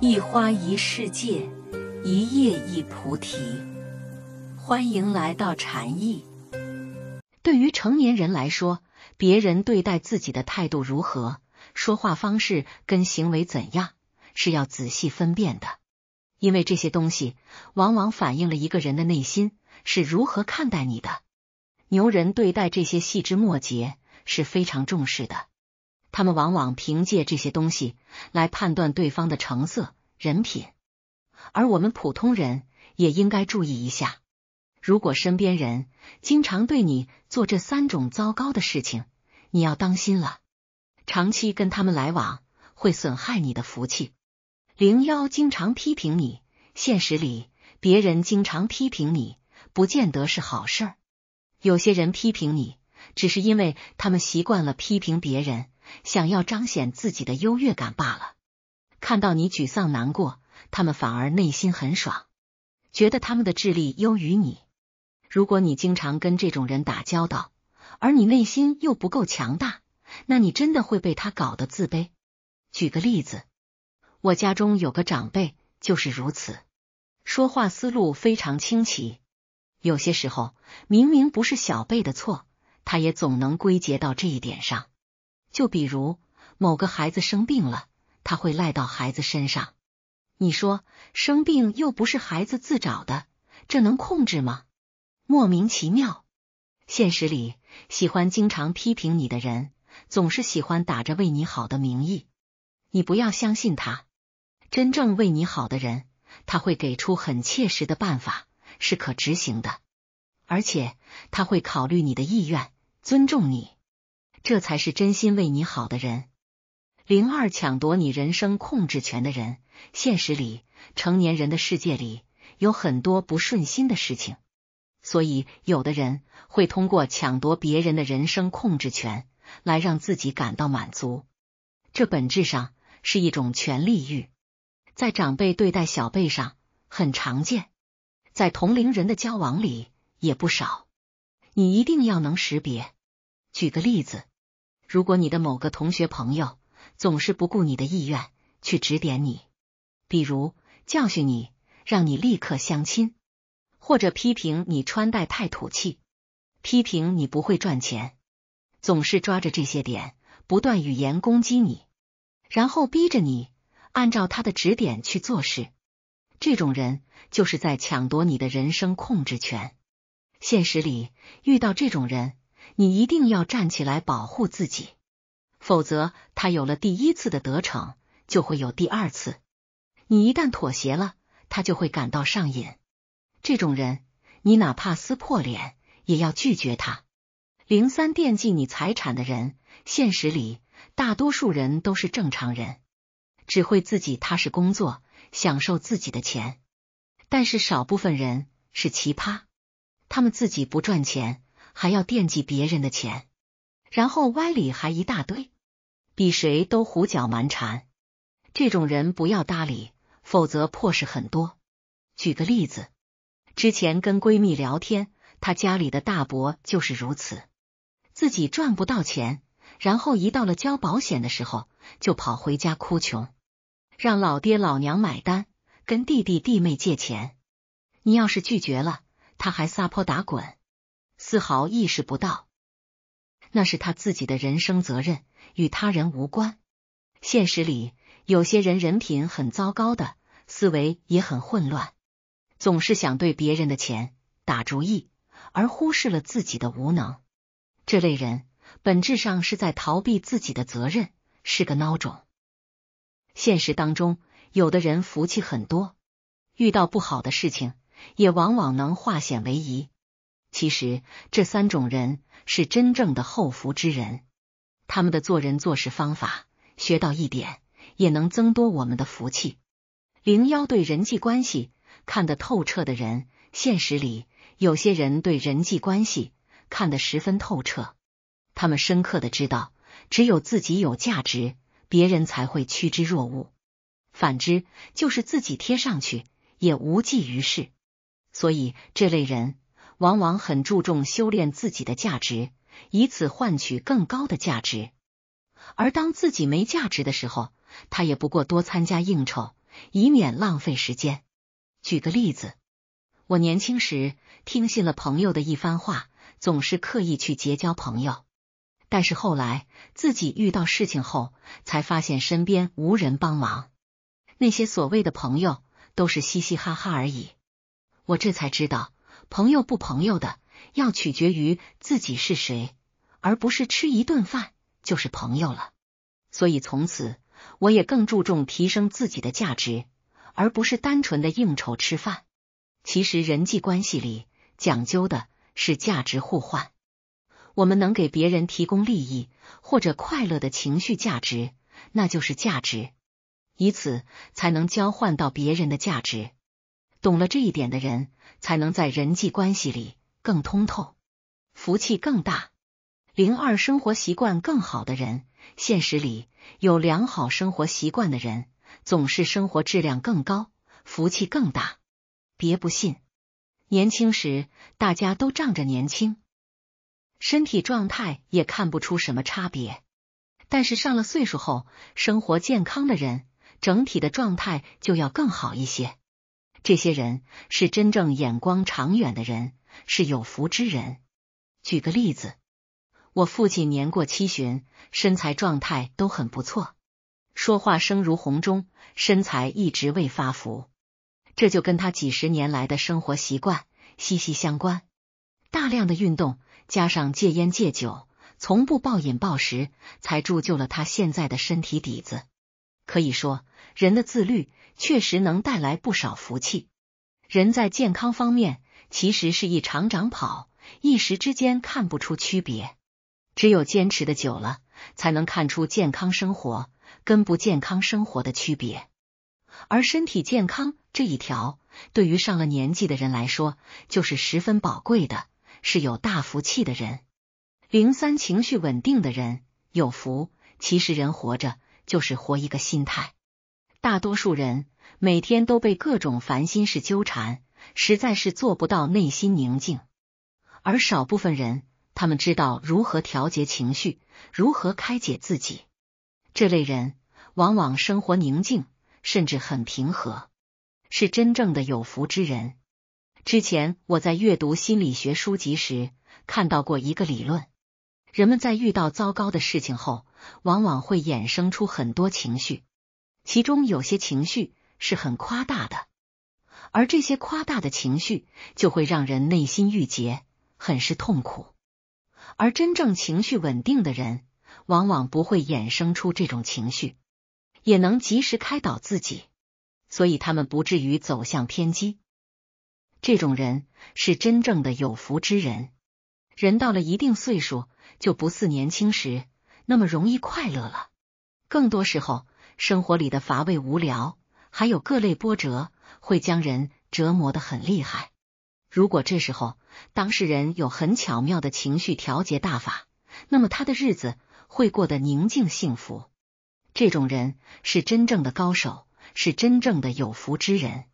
一花一世界，一叶一菩提。欢迎来到禅意。对于成年人来说，别人对待自己的态度如何，说话方式跟行为怎样，是要仔细分辨的，因为这些东西往往反映了一个人的内心是如何看待你的。牛人对待这些细枝末节是非常重视的。他们往往凭借这些东西来判断对方的成色、人品，而我们普通人也应该注意一下。如果身边人经常对你做这三种糟糕的事情，你要当心了。长期跟他们来往会损害你的福气。灵妖经常批评你，现实里别人经常批评你，不见得是好事。有些人批评你。只是因为他们习惯了批评别人，想要彰显自己的优越感罢了。看到你沮丧难过，他们反而内心很爽，觉得他们的智力优于你。如果你经常跟这种人打交道，而你内心又不够强大，那你真的会被他搞得自卑。举个例子，我家中有个长辈就是如此，说话思路非常清奇，有些时候明明不是小辈的错。他也总能归结到这一点上，就比如某个孩子生病了，他会赖到孩子身上。你说生病又不是孩子自找的，这能控制吗？莫名其妙。现实里喜欢经常批评你的人，总是喜欢打着为你好的名义，你不要相信他。真正为你好的人，他会给出很切实的办法，是可执行的，而且他会考虑你的意愿。尊重你，这才是真心为你好的人。零二抢夺你人生控制权的人，现实里成年人的世界里有很多不顺心的事情，所以有的人会通过抢夺别人的人生控制权来让自己感到满足，这本质上是一种权利欲，在长辈对待小辈上很常见，在同龄人的交往里也不少，你一定要能识别。举个例子，如果你的某个同学朋友总是不顾你的意愿去指点你，比如教训你，让你立刻相亲，或者批评你穿戴太土气，批评你不会赚钱，总是抓着这些点不断语言攻击你，然后逼着你按照他的指点去做事，这种人就是在抢夺你的人生控制权。现实里遇到这种人。你一定要站起来保护自己，否则他有了第一次的得逞，就会有第二次。你一旦妥协了，他就会感到上瘾。这种人，你哪怕撕破脸，也要拒绝他。零三惦记你财产的人，现实里大多数人都是正常人，只会自己踏实工作，享受自己的钱。但是少部分人是奇葩，他们自己不赚钱。还要惦记别人的钱，然后歪理还一大堆，比谁都胡搅蛮缠。这种人不要搭理，否则破事很多。举个例子，之前跟闺蜜聊天，她家里的大伯就是如此，自己赚不到钱，然后一到了交保险的时候，就跑回家哭穷，让老爹老娘买单，跟弟弟弟妹借钱。你要是拒绝了，他还撒泼打滚。丝毫意识不到，那是他自己的人生责任，与他人无关。现实里，有些人人品很糟糕的，思维也很混乱，总是想对别人的钱打主意，而忽视了自己的无能。这类人本质上是在逃避自己的责任，是个孬种。现实当中，有的人福气很多，遇到不好的事情，也往往能化险为夷。其实，这三种人是真正的厚福之人，他们的做人做事方法学到一点，也能增多我们的福气。零幺对人际关系看得透彻的人，现实里有些人对人际关系看得十分透彻，他们深刻的知道，只有自己有价值，别人才会趋之若鹜；反之，就是自己贴上去也无济于事。所以，这类人。往往很注重修炼自己的价值，以此换取更高的价值。而当自己没价值的时候，他也不过多参加应酬，以免浪费时间。举个例子，我年轻时听信了朋友的一番话，总是刻意去结交朋友。但是后来自己遇到事情后，才发现身边无人帮忙，那些所谓的朋友都是嘻嘻哈哈而已。我这才知道。朋友不朋友的，要取决于自己是谁，而不是吃一顿饭就是朋友了。所以从此，我也更注重提升自己的价值，而不是单纯的应酬吃饭。其实人际关系里讲究的是价值互换，我们能给别人提供利益或者快乐的情绪价值，那就是价值，以此才能交换到别人的价值。懂了这一点的人，才能在人际关系里更通透，福气更大。零二生活习惯更好的人，现实里有良好生活习惯的人，总是生活质量更高，福气更大。别不信，年轻时大家都仗着年轻，身体状态也看不出什么差别。但是上了岁数后，生活健康的人，整体的状态就要更好一些。这些人是真正眼光长远的人，是有福之人。举个例子，我父亲年过七旬，身材状态都很不错，说话声如洪钟，身材一直未发福，这就跟他几十年来的生活习惯息息相关。大量的运动加上戒烟戒酒，从不暴饮暴食，才铸就了他现在的身体底子。可以说，人的自律确实能带来不少福气。人在健康方面其实是一场长跑，一时之间看不出区别，只有坚持的久了，才能看出健康生活跟不健康生活的区别。而身体健康这一条，对于上了年纪的人来说，就是十分宝贵的，是有大福气的人。零三情绪稳定的人有福，其实人活着。就是活一个心态。大多数人每天都被各种烦心事纠缠，实在是做不到内心宁静。而少部分人，他们知道如何调节情绪，如何开解自己，这类人往往生活宁静，甚至很平和，是真正的有福之人。之前我在阅读心理学书籍时，看到过一个理论。人们在遇到糟糕的事情后，往往会衍生出很多情绪，其中有些情绪是很夸大的，而这些夸大的情绪就会让人内心郁结，很是痛苦。而真正情绪稳定的人，往往不会衍生出这种情绪，也能及时开导自己，所以他们不至于走向偏激。这种人是真正的有福之人。人到了一定岁数，就不似年轻时那么容易快乐了。更多时候，生活里的乏味、无聊，还有各类波折，会将人折磨的很厉害。如果这时候当事人有很巧妙的情绪调节大法，那么他的日子会过得宁静幸福。这种人是真正的高手，是真正的有福之人。